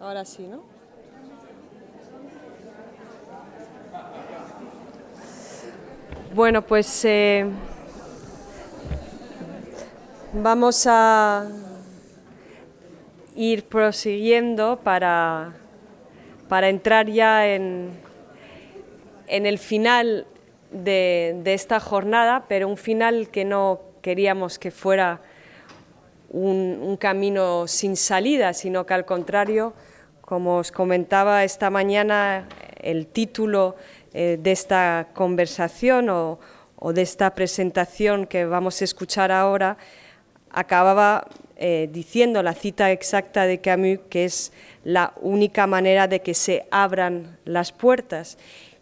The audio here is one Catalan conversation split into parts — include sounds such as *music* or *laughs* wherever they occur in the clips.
Ahora sí, ¿no? Bueno, pues eh, vamos a ir prosiguiendo para, para entrar ya en, en el final de esta jornada, pero un final que no queríamos que fuera un, camino sin salida, sino que al contrario, como os comentaba esta mañana, el título eh, de esta conversación o, de esta presentación que vamos a escuchar ahora acababa eh, diciendo la cita exacta de Camus, que es la única manera de que se abran las puertas.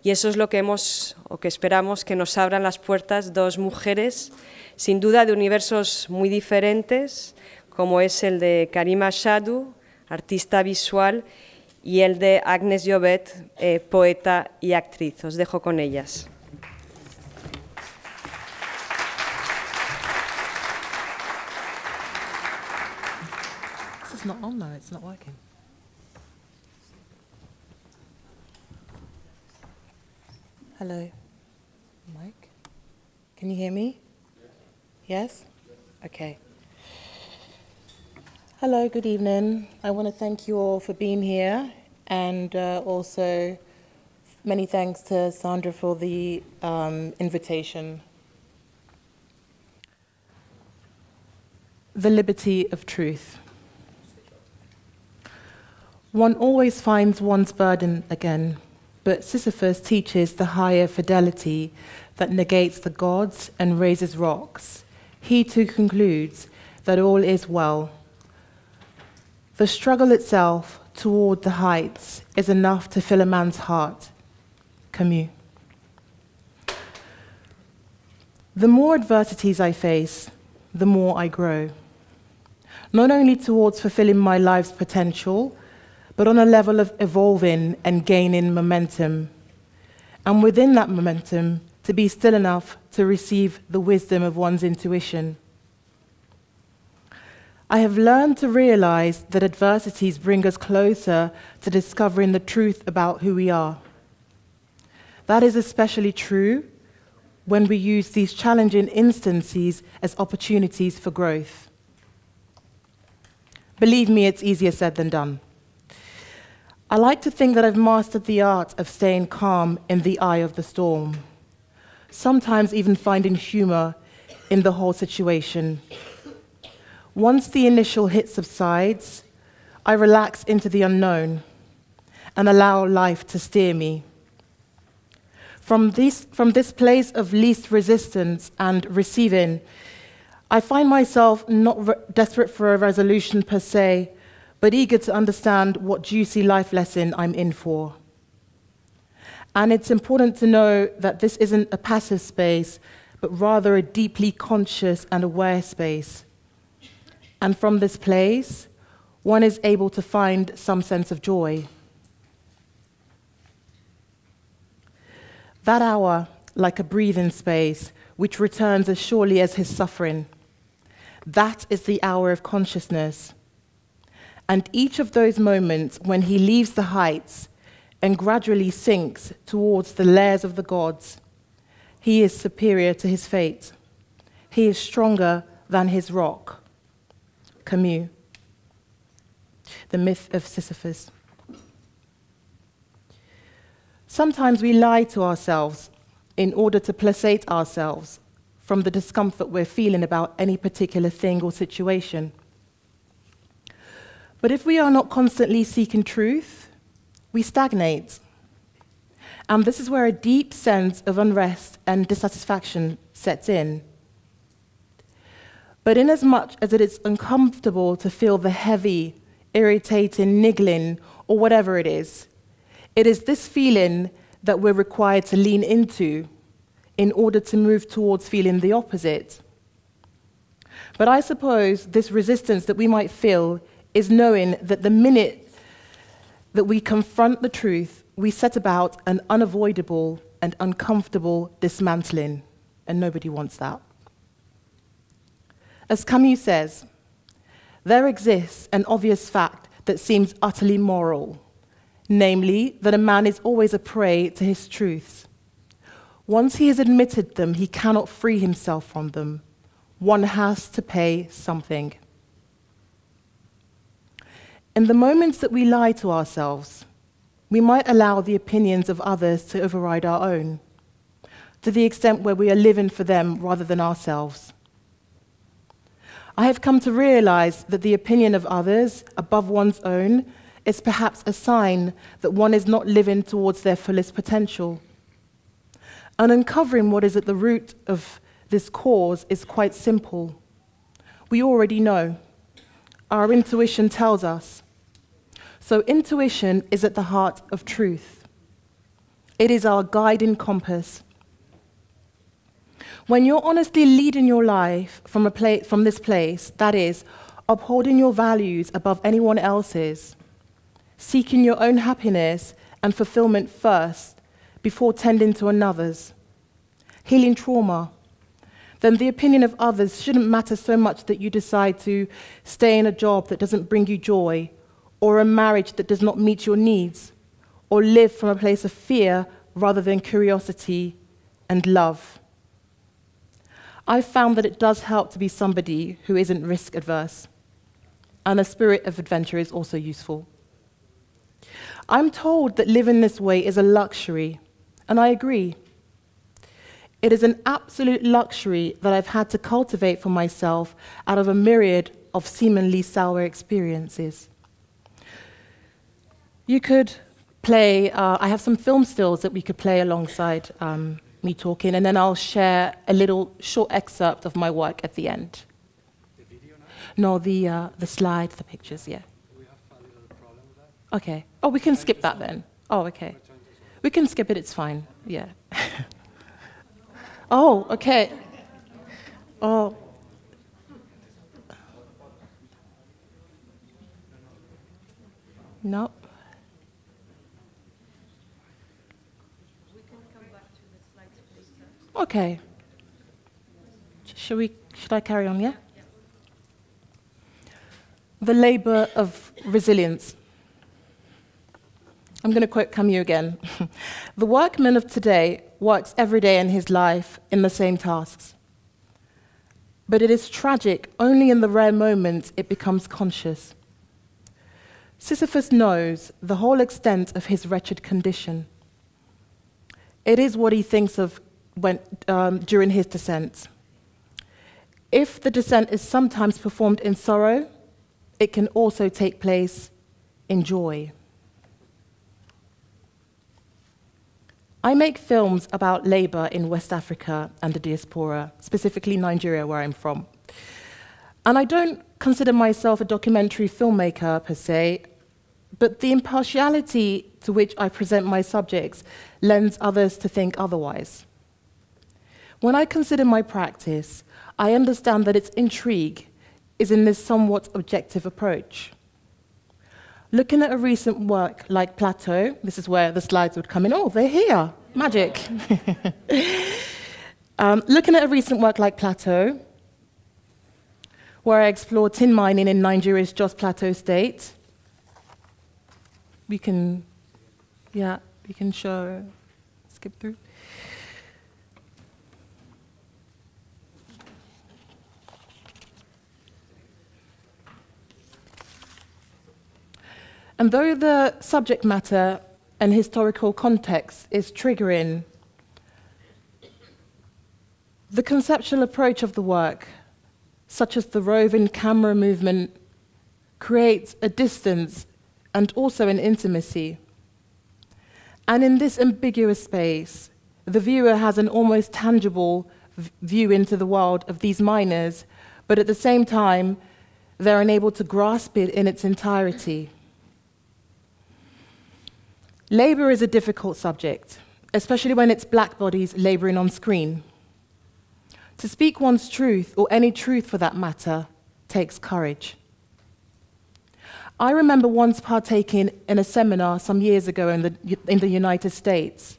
Y eso es lo que hemos o que esperamos que nos abran las puertas dos mujeres, sin duda de universos muy diferentes, como es el de Karima Shadu, artista visual, y el de Agnes Llobet, eh, poeta y actriz. Os dejo con ellas. Hello. Mike? Can you hear me? Yes? Okay. Hello, good evening. I want to thank you all for being here and uh, also many thanks to Sandra for the um, invitation. The liberty of truth. One always finds one's burden again but Sisyphus teaches the higher fidelity that negates the gods and raises rocks. He too concludes that all is well. The struggle itself toward the heights is enough to fill a man's heart. Camus. The more adversities I face, the more I grow. Not only towards fulfilling my life's potential, but on a level of evolving and gaining momentum. And within that momentum, to be still enough to receive the wisdom of one's intuition. I have learned to realize that adversities bring us closer to discovering the truth about who we are. That is especially true when we use these challenging instances as opportunities for growth. Believe me, it's easier said than done. I like to think that I've mastered the art of staying calm in the eye of the storm, sometimes even finding humor in the whole situation. Once the initial hit subsides, I relax into the unknown and allow life to steer me. From this, from this place of least resistance and receiving, I find myself not desperate for a resolution per se, but eager to understand what juicy life lesson I'm in for. And it's important to know that this isn't a passive space, but rather a deeply conscious and aware space. And from this place, one is able to find some sense of joy. That hour, like a breathing space, which returns as surely as his suffering. That is the hour of consciousness and each of those moments when he leaves the heights and gradually sinks towards the lairs of the gods, he is superior to his fate. He is stronger than his rock. Camus, The Myth of Sisyphus. Sometimes we lie to ourselves in order to placate ourselves from the discomfort we're feeling about any particular thing or situation. But if we are not constantly seeking truth, we stagnate. And this is where a deep sense of unrest and dissatisfaction sets in. But inasmuch as it is uncomfortable to feel the heavy, irritating, niggling, or whatever it is, it is this feeling that we're required to lean into in order to move towards feeling the opposite. But I suppose this resistance that we might feel is knowing that the minute that we confront the truth, we set about an unavoidable and uncomfortable dismantling, and nobody wants that. As Camus says, there exists an obvious fact that seems utterly moral, namely, that a man is always a prey to his truths. Once he has admitted them, he cannot free himself from them. One has to pay something. In the moments that we lie to ourselves, we might allow the opinions of others to override our own, to the extent where we are living for them rather than ourselves. I have come to realize that the opinion of others above one's own is perhaps a sign that one is not living towards their fullest potential. And uncovering what is at the root of this cause is quite simple. We already know. Our intuition tells us so, intuition is at the heart of truth, it is our guiding compass. When you're honestly leading your life from, from this place, that is, upholding your values above anyone else's, seeking your own happiness and fulfillment first before tending to another's, healing trauma, then the opinion of others shouldn't matter so much that you decide to stay in a job that doesn't bring you joy or a marriage that does not meet your needs, or live from a place of fear rather than curiosity and love. I've found that it does help to be somebody who isn't risk adverse, and a spirit of adventure is also useful. I'm told that living this way is a luxury, and I agree. It is an absolute luxury that I've had to cultivate for myself out of a myriad of seemingly sour experiences. You could play, uh, I have some film stills that we could play alongside um, me talking, and then I'll share a little short excerpt of my work at the end. No, the, uh, the slide, the pictures, yeah. We have a problem with that. Okay. Oh, we can skip that then. Oh, okay. We can skip it, it's fine. Yeah. *laughs* oh, okay. Oh. No. Nope. Okay. Should, we, should I carry on, yeah? The labor of resilience. I'm going to quote Camus again. *laughs* the workman of today works every day in his life in the same tasks. But it is tragic only in the rare moments it becomes conscious. Sisyphus knows the whole extent of his wretched condition. It is what he thinks of when, um, during his descent. If the descent is sometimes performed in sorrow, it can also take place in joy. I make films about labour in West Africa and the diaspora, specifically Nigeria, where I'm from. And I don't consider myself a documentary filmmaker per se, but the impartiality to which I present my subjects lends others to think otherwise. When I consider my practice, I understand that its intrigue is in this somewhat objective approach. Looking at a recent work like Plateau, this is where the slides would come in. Oh, they're here. Magic. *laughs* um, looking at a recent work like Plateau, where I explore tin mining in Nigeria's Jos Plateau state. We can, yeah, we can show, skip through. And though the subject matter and historical context is triggering, the conceptual approach of the work, such as the roving camera movement, creates a distance and also an intimacy. And in this ambiguous space, the viewer has an almost tangible view into the world of these miners, but at the same time, they're unable to grasp it in its entirety. Labour is a difficult subject, especially when it's black bodies labouring on screen. To speak one's truth, or any truth for that matter, takes courage. I remember once partaking in a seminar some years ago in the, in the United States.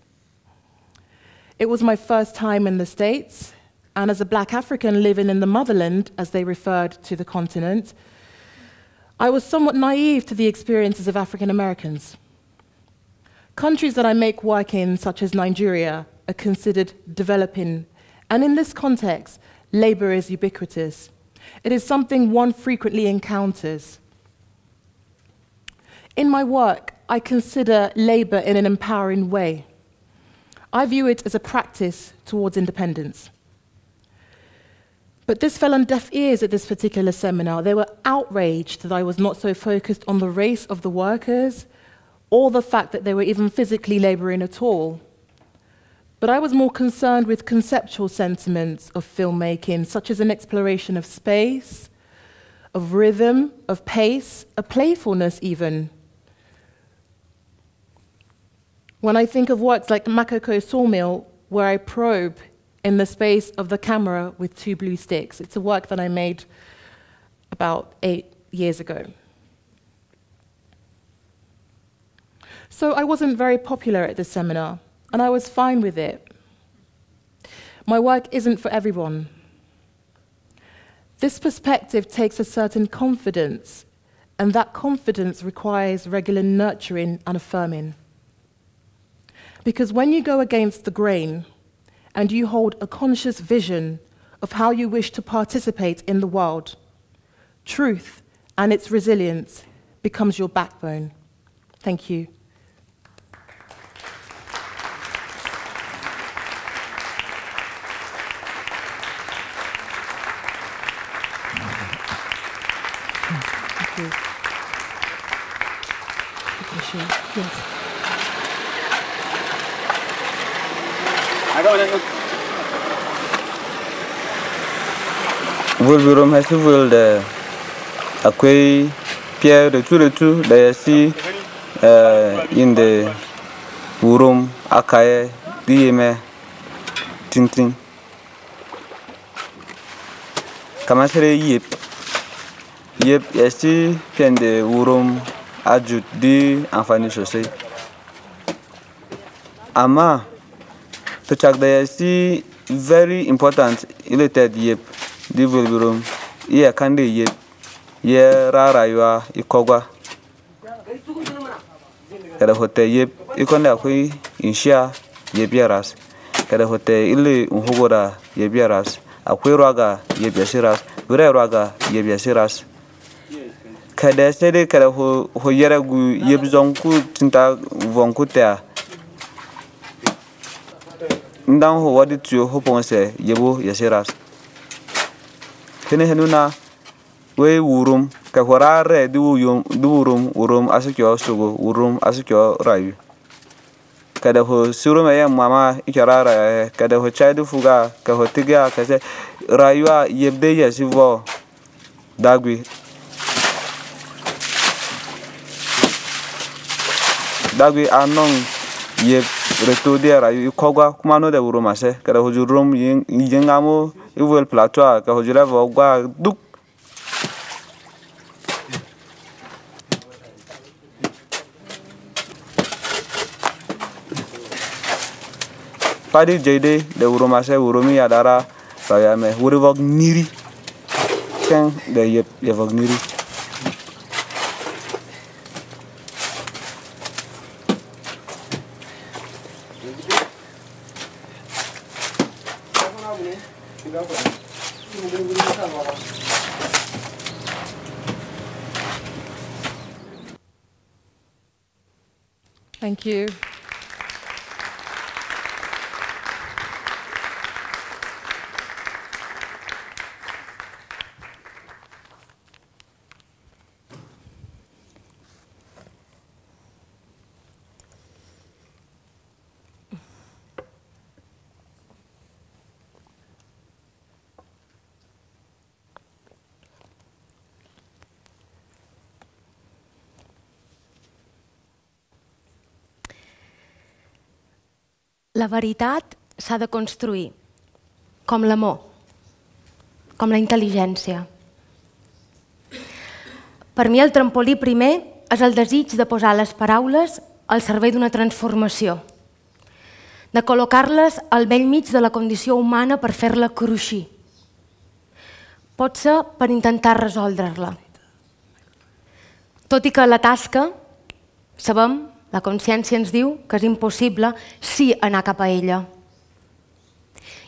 It was my first time in the States, and as a black African living in the motherland, as they referred to the continent, I was somewhat naive to the experiences of African Americans. Countries that I make work in, such as Nigeria, are considered developing. And in this context, labor is ubiquitous. It is something one frequently encounters. In my work, I consider labor in an empowering way. I view it as a practice towards independence. But this fell on deaf ears at this particular seminar. They were outraged that I was not so focused on the race of the workers or the fact that they were even physically laboring at all. But I was more concerned with conceptual sentiments of filmmaking, such as an exploration of space, of rhythm, of pace, a playfulness even. When I think of works like Makoko Sawmill, where I probe in the space of the camera with two blue sticks, it's a work that I made about eight years ago. So I wasn't very popular at the seminar, and I was fine with it. My work isn't for everyone. This perspective takes a certain confidence, and that confidence requires regular nurturing and affirming. Because when you go against the grain and you hold a conscious vision of how you wish to participate in the world, truth and its resilience becomes your backbone. Thank you. Wilbirom High the da akwai fiye da tu da ya si eh, inda wurum aka yi diye mai tintin kamar shirai yip yip ya si fiye da wurum ajut and amfani sosai amma to check the ya very important related yip di iya kandi ye ye ikogwa kada hote ye ikonde akwai insha ye biaras kada hote ile unhugora ye biaras akwai raga ye biasiras wira raga ye biasiras kada sede kada ho gu bizonku tinta vonku ta ndan ho wadi tuyo ho ponse yasiras tini henuna we wurum ka hora re di wuyum di wurum wurum asukyo sugo wurum asukyo rayu kada ho surum ya mama ikara ra kada ho chaidu fuga ka ho tiga ka se rayuwa yebde ya sivo dagwi dagwi anong ye reto dia, ra yu kogwa kuma no de wuro mase kada hojur rom yin ngamo i wel plateau ka hojura vo gwa duk padi jede de wuro mase wuro mi adara saya me wuro vog niri keng de ye ye vog niri La veritat s'ha de construir, com l'amor, com la intel·ligència. Per mi el trampolí primer és el desig de posar les paraules al servei d'una transformació, de col·locar-les al vell mig de la condició humana per fer-la cruixir. Pot ser per intentar resoldre-la. Tot i que la tasca, sabem, la consciència ens diu que és impossible sí anar cap a ella.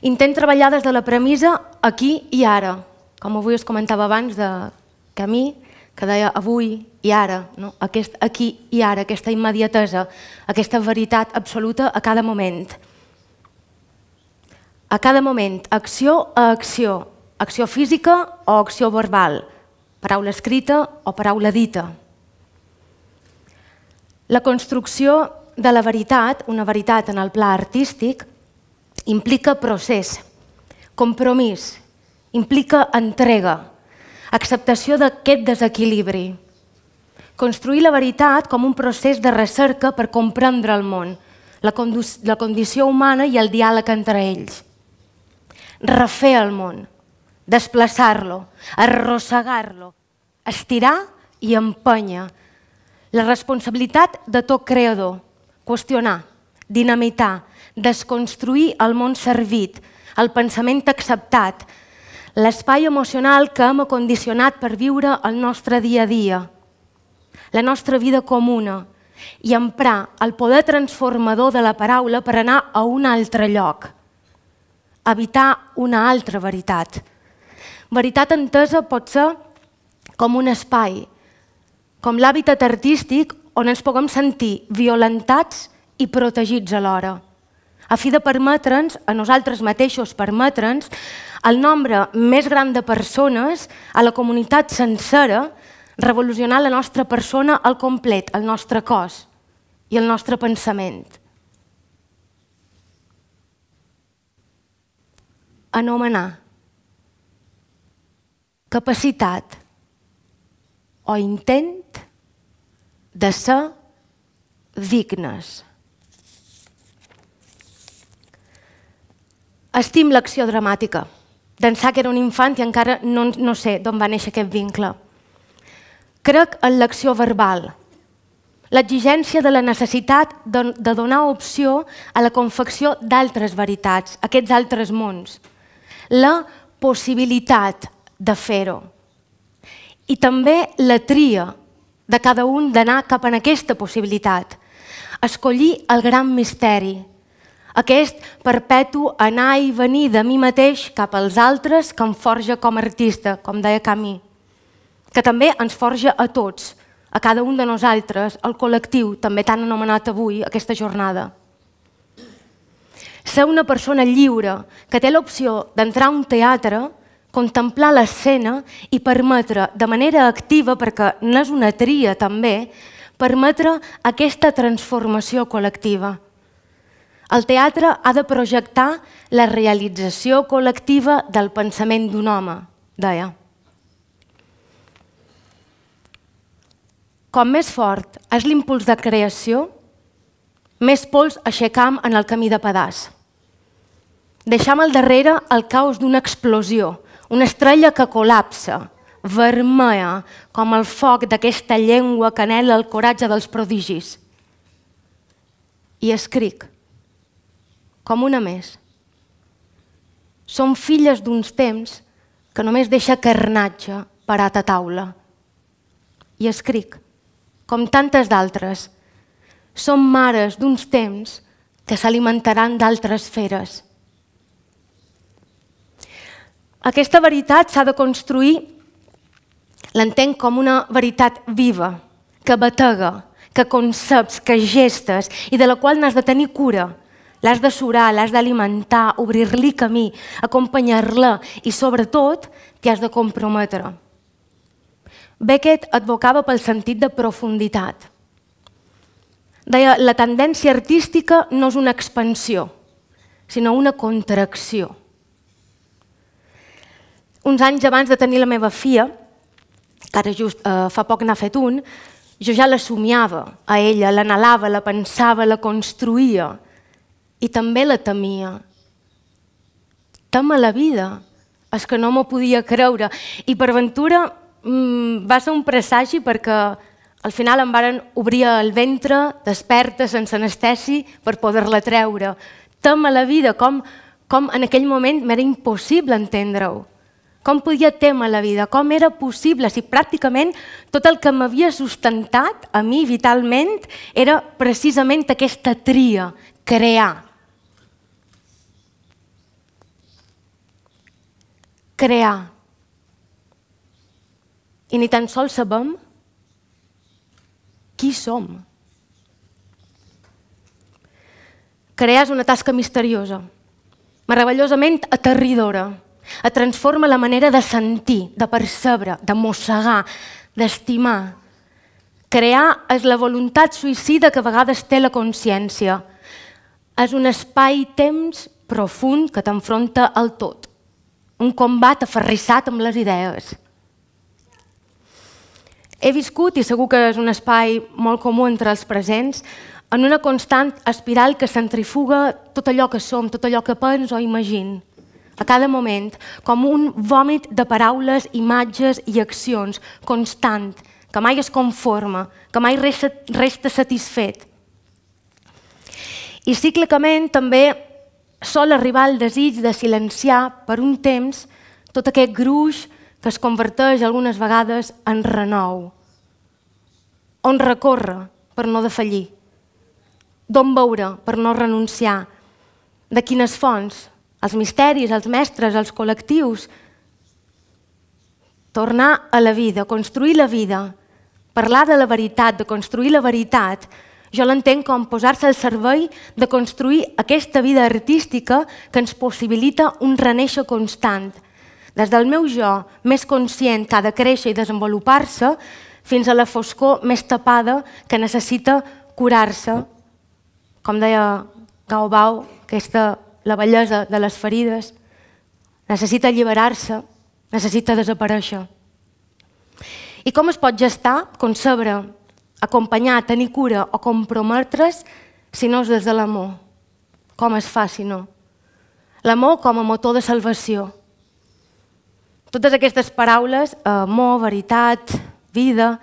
Intent treballar des de la premissa aquí i ara, com avui us comentava abans de camí, que deia avui i ara, no? Aquest aquí i ara, aquesta immediatesa, aquesta veritat absoluta a cada moment. A cada moment, acció a acció, acció física o acció verbal, paraula escrita o paraula dita. La construcció de la veritat, una veritat en el pla artístic, implica procés, compromís, implica entrega, acceptació d'aquest desequilibri. Construir la veritat com un procés de recerca per comprendre el món, la, la condició humana i el diàleg entre ells. Refer el món, desplaçar-lo, arrossegar-lo, estirar i empènyer, la responsabilitat de tot creador, qüestionar, dinamitar, desconstruir el món servit, el pensament acceptat, l'espai emocional que hem acondicionat per viure el nostre dia a dia, la nostra vida comuna, i emprar el poder transformador de la paraula per anar a un altre lloc, evitar una altra veritat. Veritat entesa pot ser com un espai, com l'hàbitat artístic on ens puguem sentir violentats i protegits alhora, a fi de permetre'ns, a nosaltres mateixos permetre'ns, el nombre més gran de persones a la comunitat sencera revolucionar la nostra persona al complet, el nostre cos i el nostre pensament. Anomenar capacitat o intent de ser dignes. Estim l'acció dramàtica. D'ençà que era un infant i encara no, no sé d'on va néixer aquest vincle. Crec en l'acció verbal, l'exigència de la necessitat de, de donar opció a la confecció d'altres veritats, aquests altres mons, la possibilitat de fer-ho i també la tria de cada un d'anar cap en aquesta possibilitat. Escollir el gran misteri, aquest perpetu anar i venir de mi mateix cap als altres que em forja com a artista, com deia Camí, que també ens forja a tots, a cada un de nosaltres, al col·lectiu, també tan anomenat avui, aquesta jornada. Ser una persona lliure que té l'opció d'entrar a un teatre contemplar l'escena i permetre de manera activa, perquè no és una tria també, permetre aquesta transformació col·lectiva. El teatre ha de projectar la realització col·lectiva del pensament d'un home, deia. Com més fort és l'impuls de creació, més pols aixecam en el camí de pedaç. Deixam al darrere el caos d'una explosió, una estrella que col·lapsa, vermella, com el foc d'aquesta llengua que anela el coratge dels prodigis. I escric, com una més. Som filles d'uns temps que només deixa carnatge parat a taula. I escric, com tantes d'altres, som mares d'uns temps que s'alimentaran d'altres feres. Aquesta veritat s'ha de construir, l'entenc com una veritat viva, que batega, que conceps, que gestes, i de la qual n'has de tenir cura. L'has de surar, l'has d'alimentar, obrir-li camí, acompanyar-la i, sobretot, t'hi has de comprometre. Beckett advocava pel sentit de profunditat. Deia, la tendència artística no és una expansió, sinó una contracció uns anys abans de tenir la meva filla, que ara just eh, fa poc n'ha fet un, jo ja la somiava a ella, l'anhelava, la pensava, la construïa i també la temia. Tema la vida, és que no m'ho podia creure. I per ventura mmm, va ser un presagi perquè al final em varen obrir el ventre, desperta, sense anestesi, per poder-la treure. Tema la vida, com, com en aquell moment m'era impossible entendre-ho. Com podia témer la vida? Com era possible si pràcticament tot el que m'havia sustentat a mi vitalment era precisament aquesta tria, crear. Crear. I ni tan sols sabem qui som. Crear és una tasca misteriosa, meravellosament aterridora, et transforma la manera de sentir, de percebre, de mossegar, d'estimar. Crear és la voluntat suïcida que a vegades té la consciència. És un espai-temps profund que t'enfronta al tot. Un combat aferrissat amb les idees. He viscut, i segur que és un espai molt comú entre els presents, en una constant espiral que centrifuga tot allò que som, tot allò que penso o imagino a cada moment, com un vòmit de paraules, imatges i accions constant, que mai es conforma, que mai resta, satisfet. I cíclicament també sol arribar el desig de silenciar per un temps tot aquest gruix que es converteix algunes vegades en renou. On recorre per no defallir? D'on veure per no renunciar? De quines fonts els misteris, els mestres, els col·lectius. Tornar a la vida, construir la vida, parlar de la veritat, de construir la veritat, jo l'entenc com posar-se al servei de construir aquesta vida artística que ens possibilita un reneixer constant. Des del meu jo, més conscient que ha de créixer i desenvolupar-se, fins a la foscor més tapada que necessita curar-se. Com deia Gaubau, aquesta la bellesa de les ferides, necessita alliberar-se, necessita desaparèixer. I com es pot gestar, concebre, acompanyar, tenir cura o comprometre's si no és des de l'amor? Com es fa si no? L'amor com a motor de salvació. Totes aquestes paraules, amor, veritat, vida,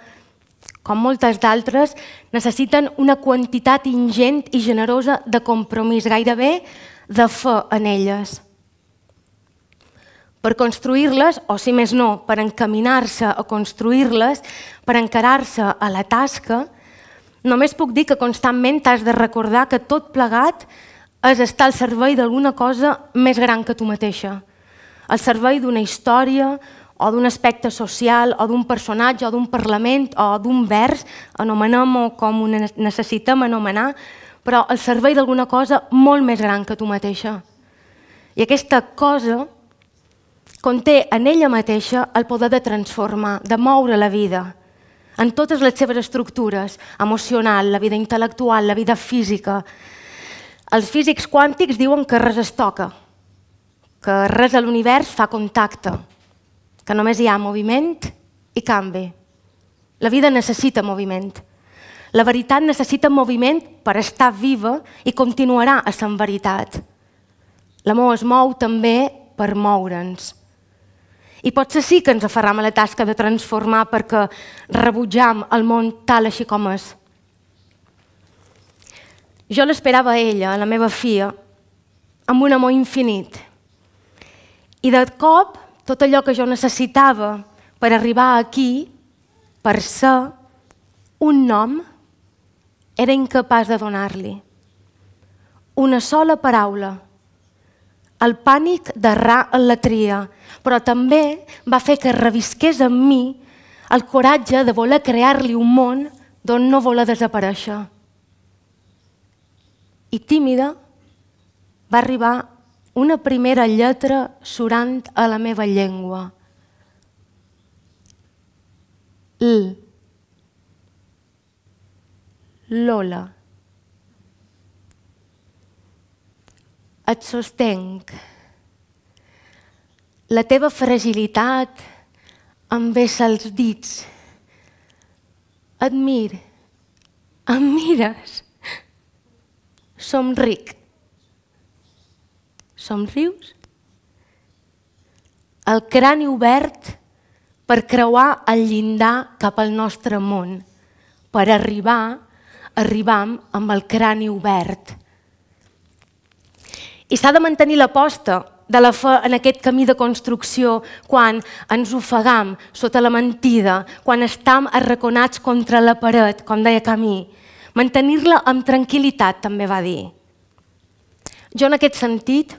com moltes d'altres, necessiten una quantitat ingent i generosa de compromís, gairebé de fe en elles per construir-les, o si més no, per encaminar-se a construir-les, per encarar-se a la tasca, només puc dir que constantment t'has de recordar que tot plegat és estar al servei d'alguna cosa més gran que tu mateixa, al servei d'una història, o d'un aspecte social, o d'un personatge, o d'un parlament, o d'un vers, anomenem-ho com ho necessitem anomenar, però al servei d'alguna cosa molt més gran que tu mateixa. I aquesta cosa conté en ella mateixa el poder de transformar, de moure la vida, en totes les seves estructures, emocional, la vida intel·lectual, la vida física. Els físics quàntics diuen que res es toca, que res a l'univers fa contacte, que només hi ha moviment i canvi. La vida necessita moviment. La veritat necessita moviment per estar viva i continuarà a ser veritat. L'amor es mou també per moure'ns. I pot ser sí que ens aferram a la tasca de transformar perquè rebutjam el món tal així com és. Jo l'esperava a ella, a la meva filla, amb un amor infinit. I de cop, tot allò que jo necessitava per arribar aquí, per ser un nom, era incapaç de donar-li. Una sola paraula. El pànic d'errar en la tria, però també va fer que revisqués en mi el coratge de voler crear-li un món d'on no voler desaparèixer. I tímida va arribar una primera lletra surant a la meva llengua. L. Lola. Et sostenc. La teva fragilitat em vessa els dits. Et mir, em mires. Somric. Somrius? El crani obert per creuar el llindar cap al nostre món, per arribar arribam amb el crani obert. I s'ha de mantenir l'aposta de la fe en aquest camí de construcció quan ens ofegam sota la mentida, quan estem arraconats contra la paret, com deia Camí. Mantenir-la amb tranquil·litat, també va dir. Jo, en aquest sentit,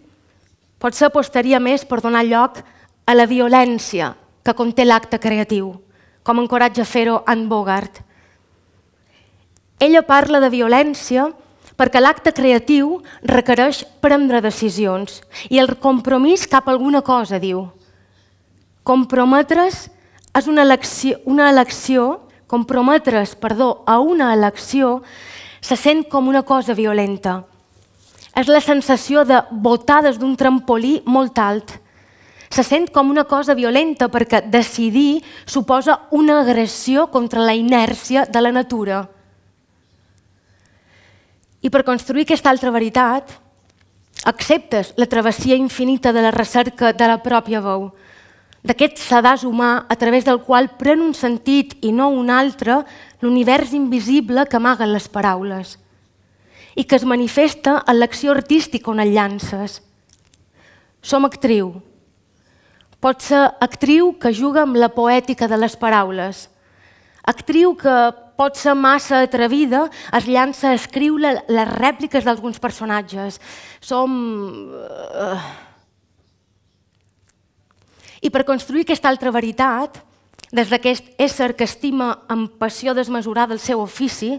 potser apostaria més per donar lloc a la violència que conté l'acte creatiu, com encoratja a fer-ho en Bogart. Ella parla de violència perquè l'acte creatiu requereix prendre decisions i el compromís cap a alguna cosa, diu. Comprometre's és una elecció, una elecció comprometre's, perdó, a una elecció se sent com una cosa violenta. És la sensació de votar des d'un trampolí molt alt. Se sent com una cosa violenta perquè decidir suposa una agressió contra la inèrcia de la natura. I per construir aquesta altra veritat, acceptes la travessia infinita de la recerca de la pròpia veu, d'aquest sedàs humà a través del qual pren un sentit i no un altre l'univers invisible que amaguen les paraules i que es manifesta en l'acció artística on et llances. Som actriu. Pot ser actriu que juga amb la poètica de les paraules, actriu que pot ser massa atrevida, es llança a escriure les rèpliques d'alguns personatges. Som... Eh, I per construir aquesta altra veritat, des d'aquest ésser que estima amb passió desmesurada el seu ofici,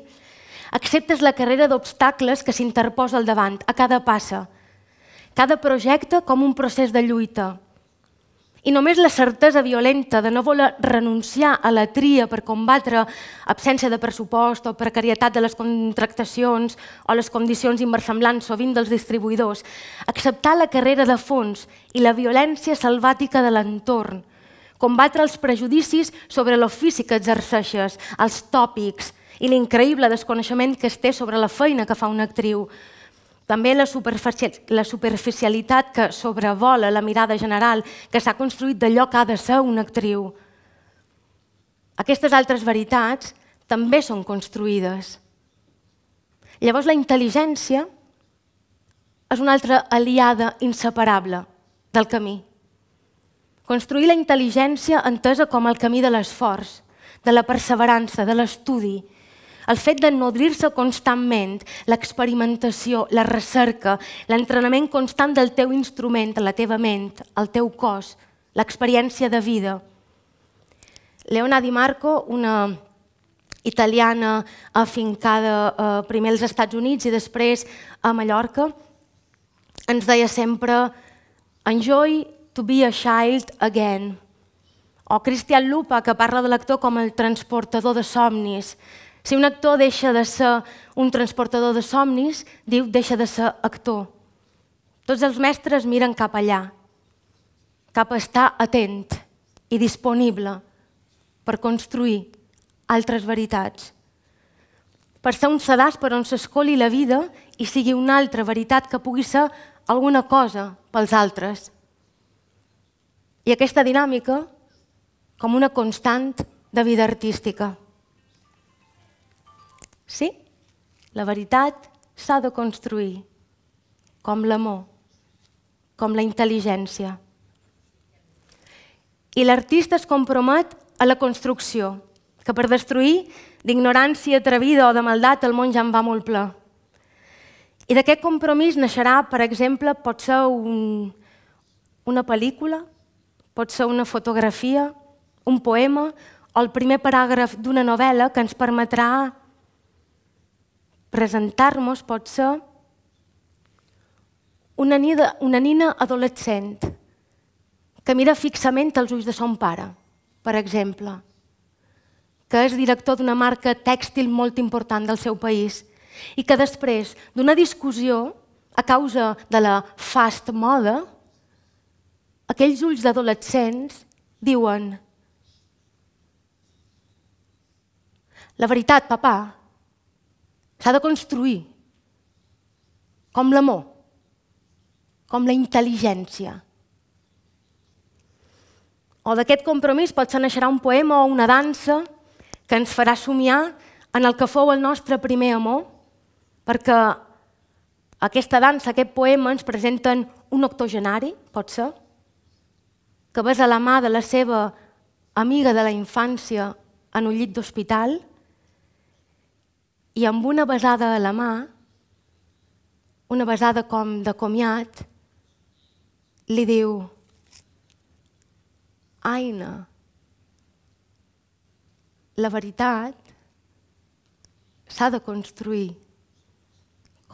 acceptes la carrera d'obstacles que s'interposa al davant, a cada passa, cada projecte com un procés de lluita, i només la certesa violenta de no voler renunciar a la tria per combatre absència de pressupost o precarietat de les contractacions o les condicions inversemblants sovint dels distribuïdors, acceptar la carrera de fons i la violència salvàtica de l'entorn, combatre els prejudicis sobre l'ofici que exerceixes, els tòpics i l'increïble desconeixement que es té sobre la feina que fa una actriu, també la, la superficialitat que sobrevola la mirada general que s'ha construït d'allò que ha de ser una actriu. Aquestes altres veritats també són construïdes. Llavors la intel·ligència és una altra aliada inseparable del camí. Construir la intel·ligència entesa com el camí de l'esforç, de la perseverança, de l'estudi, el fet de nodrir-se constantment, l'experimentació, la recerca, l'entrenament constant del teu instrument, la teva ment, el teu cos, l'experiència de vida. Leona Di Marco, una italiana afincada eh, primer als Estats Units i després a Mallorca, ens deia sempre «Enjoy to be a child again». O Christian Lupa, que parla de l'actor com el transportador de somnis, si un actor deixa de ser un transportador de somnis, diu deixa de ser actor. Tots els mestres miren cap allà, cap a estar atent i disponible per construir altres veritats. Per ser un sedàs per on s'escoli la vida i sigui una altra veritat que pugui ser alguna cosa pels altres. I aquesta dinàmica com una constant de vida artística. Sí, la veritat s'ha de construir, com l'amor, com la intel·ligència. I l'artista es compromet a la construcció, que per destruir d'ignorància atrevida o de maldat el món ja en va molt ple. I d'aquest compromís naixerà, per exemple, pot ser un, una pel·lícula, pot ser una fotografia, un poema o el primer paràgraf d'una novel·la que ens permetrà presentar-nos pot ser una nina, una nina adolescent que mira fixament els ulls de son pare, per exemple, que és director d'una marca tèxtil molt important del seu país i que després d'una discussió a causa de la fast moda, aquells ulls d'adolescents diuen la veritat, papà, S'ha de construir. Com l'amor. Com la intel·ligència. O d'aquest compromís potser naixerà un poema o una dansa que ens farà somiar en el que fou el nostre primer amor, perquè aquesta dansa, aquest poema, ens presenten un octogenari, pot ser, que ves a la mà de la seva amiga de la infància en un llit d'hospital i amb una besada a la mà, una besada com de comiat, li diu Aina, la veritat s'ha de construir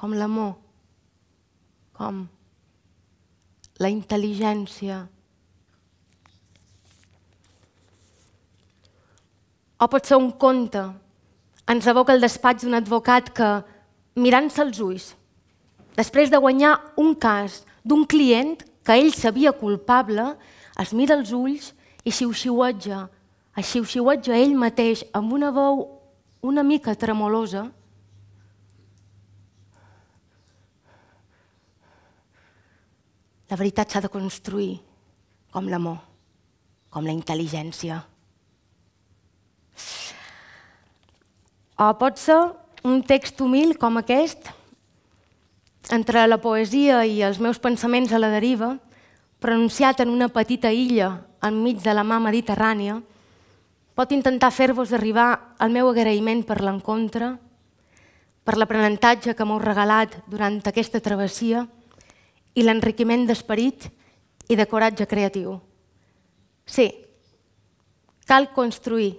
com l'amor, com la intel·ligència. O pot ser un conte, ens aboca el despatx d'un advocat que, mirant-se els ulls, després de guanyar un cas d'un client que ell sabia culpable, es mira els ulls i xiu xiuatja es xiu xiuatja ell mateix amb una veu una mica tremolosa, la veritat s'ha de construir com l'amor, com la intel·ligència. O ah, pot ser un text humil com aquest, entre la poesia i els meus pensaments a la deriva, pronunciat en una petita illa enmig de la mà mediterrània, pot intentar fer-vos arribar el meu agraïment per l'encontre, per l'aprenentatge que m'heu regalat durant aquesta travessia i l'enriquiment d'esperit i de coratge creatiu. Sí, cal construir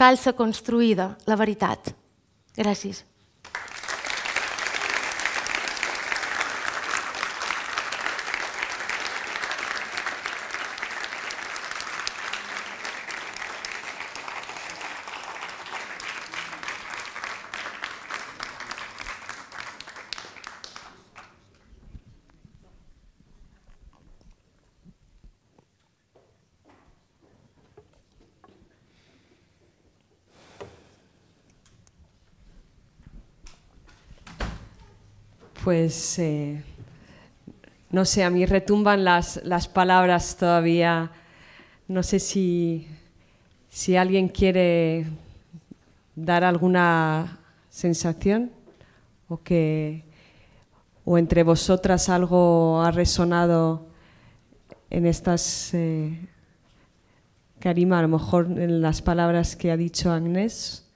Calça construïda, la veritat. Gràcies. pues eh, no sé, a mí retumban las, palabras todavía. No sé si, si alguien quiere dar alguna sensación o que o entre vosotras algo ha resonado en estas eh, Karima, a lo mejor en las palabras que ha dicho Agnes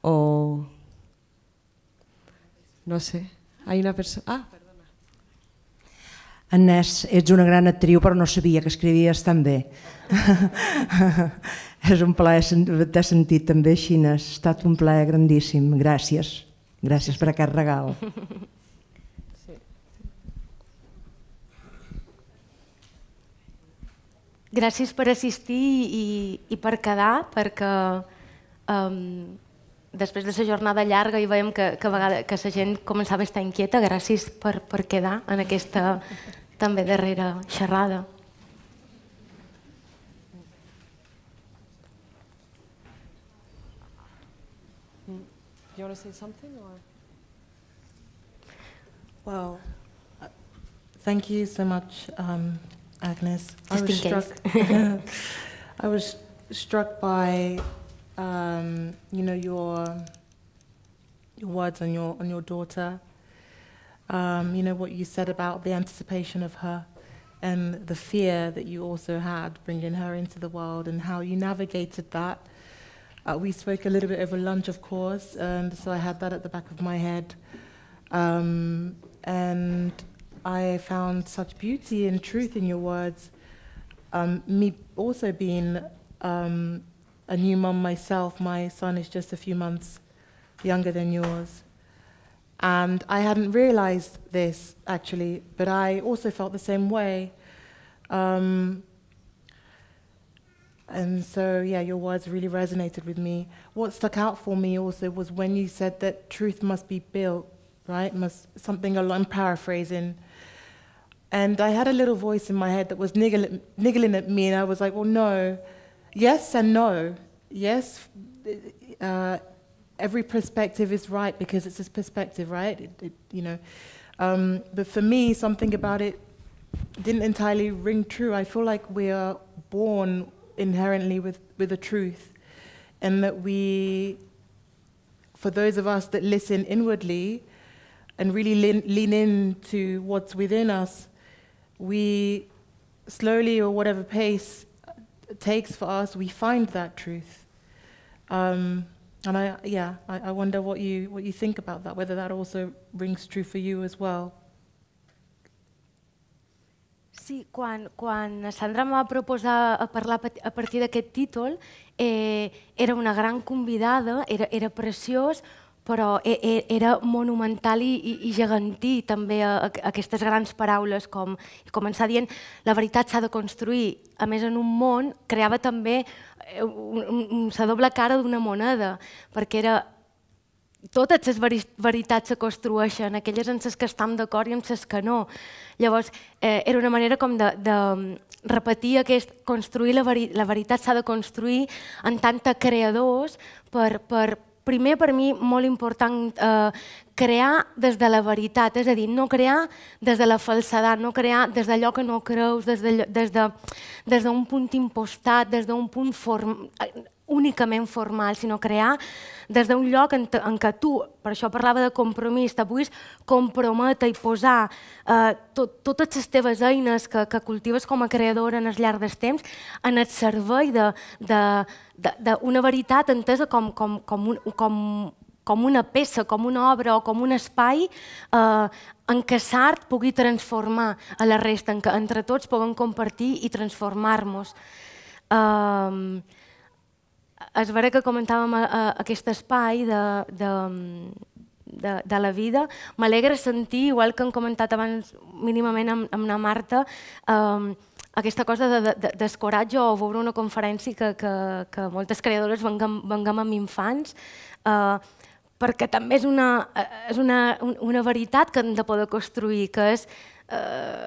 o no sé. Hay una persona... Ah, perdona. Agnès, ets una gran actriu, però no sabia que escrivies tan bé. *laughs* És un plaer t'he sentit també, Xina. Ha estat un plaer grandíssim. Gràcies. Gràcies per aquest regal. *laughs* Sí. Gràcies per assistir i, i per quedar, perquè um, després de la jornada llarga i veiem que, que, vegada, que la gent començava a estar inquieta, gràcies per, per quedar en aquesta també darrera xerrada. You want to say something? Or? Well, uh, thank you so much, um, Agnes. Just I was, struck, *laughs* I was struck by um, you know, your your words on your on your daughter. Um, you know what you said about the anticipation of her and the fear that you also had bringing her into the world and how you navigated that. Uh, we spoke a little bit over lunch, of course, and um, so I had that at the back of my head. Um, and I found such beauty and truth in your words. Um, me also being um, a new mum myself. My son is just a few months younger than yours. And I hadn't realized this actually, but I also felt the same way. Um, and so, yeah, your words really resonated with me. What stuck out for me also was when you said that truth must be built, right? Must something along, I'm paraphrasing. And I had a little voice in my head that was niggling, niggling at me, and I was like, well, no, yes and no. Yes, uh, every perspective is right because it's a perspective, right? It, it, you know, um, but for me, something about it didn't entirely ring true. I feel like we are born inherently with with a truth, and that we, for those of us that listen inwardly, and really lean, lean in to what's within us, we slowly or whatever pace takes for us, we find that truth. Um, and I, yeah, I, I, wonder what you, what you think about that, whether that also rings true for you as well. Sí, quan, quan Sandra em va proposar a parlar a partir d'aquest títol, eh, era una gran convidada, era, era preciós, però e, e, era monumental i, i, gegantí també eh, aquestes grans paraules com començar dient la veritat s'ha de construir. A més, en un món creava també la eh, doble cara d'una moneda, perquè era totes les veritats se construeixen, aquelles en les que estem d'acord i en les que no. Llavors, eh, era una manera com de, de mm, repetir aquest construir la, veri la veritat s'ha de construir en tant que creadors per, per, primer per mi molt important eh, crear des de la veritat, és a dir, no crear des de la falsedat, no crear des d'allò que no creus, des d'un de, des de, des punt impostat, des d'un punt form, únicament formal, sinó crear des d'un lloc en, en què tu, per això parlava de compromís, te puguis comprometre i posar eh, tot, totes les teves eines que, que cultives com a creadora en el llarg dels temps en el servei d'una veritat entesa com, com, com, un, com, com una peça, com una obra o com un espai eh, en què l'art pugui transformar a la resta, en què entre tots puguem compartir i transformar-nos. Eh, és vera que comentàvem a, eh, a, eh, aquest espai de, de, de, de la vida, m'alegra sentir, igual que hem comentat abans mínimament amb, amb la Marta, eh, aquesta cosa de, de, d'escoratge o veure una conferència que, que, que moltes creadores venguem, venguem amb infants, eh, perquè també és una, eh, és una, una veritat que hem de poder construir, que és eh,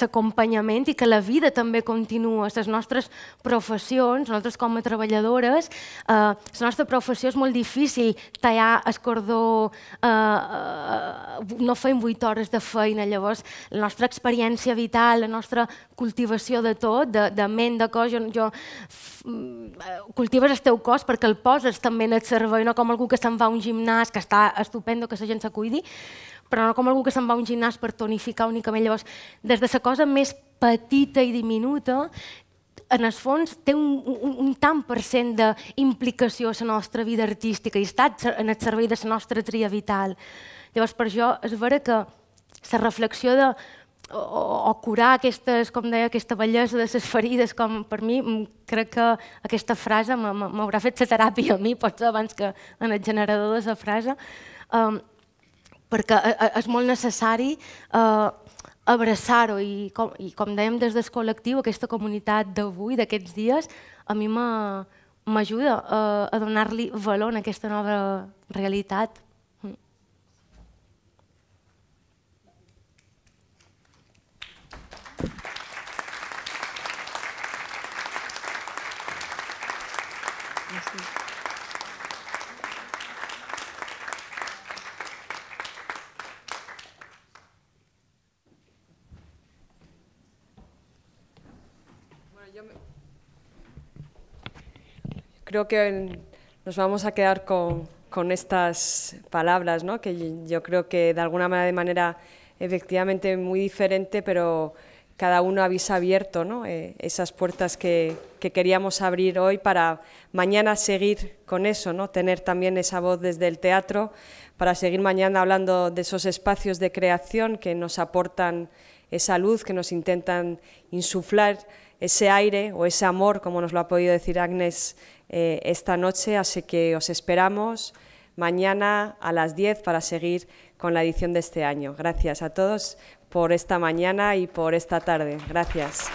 l'acompanyament i que la vida també continua, les nostres professions, nosaltres com a treballadores, eh, la nostra professió és molt difícil tallar el cordó, eh, eh no fem 8 hores de feina, llavors la nostra experiència vital, la nostra cultivació de tot, de, de ment, de cos, jo, jo mm, cultives el teu cos perquè el poses també en el servei, no com algú que se'n va a un gimnàs, que està estupendo, que la gent cuidi, però no com algú que se'n va a un gimnàs per tonificar únicament. Llavors, des de la cosa més petita i diminuta, en el fons, té un, un, un tant per cent d'implicació a la nostra vida artística i està en el servei de la nostra tria vital. Llavors, per això, és vera que la reflexió de o, o curar aquestes, com deia, aquesta bellesa de les ferides, com per mi, mm, crec que aquesta frase m'haurà fet la teràpia a mi, potser abans que en el generador de la frase, um, perquè eh, eh, és molt necessari eh, abraçar-ho i, com, i com dèiem des del col·lectiu, aquesta comunitat d'avui, d'aquests dies, a mi m'ajuda a, eh, a donar-li valor en aquesta nova realitat. creo que nos vamos a quedar con, estas palabras, que yo creo que de alguna manera, de manera efectivamente muy diferente, pero cada uno avisa abierto eh, esas puertas que, queríamos abrir hoy para mañana seguir con eso, tener también esa voz desde el teatro, para seguir mañana hablando de esos espacios de creación que nos aportan esa luz, que nos intentan insuflar ese aire o ese amor, como nos lo ha podido decir Agnes eh, esta noche, así que os esperamos mañana a las 10 para seguir con la edición de este año. Gracias a todos por esta mañana y por esta tarde. Gracias.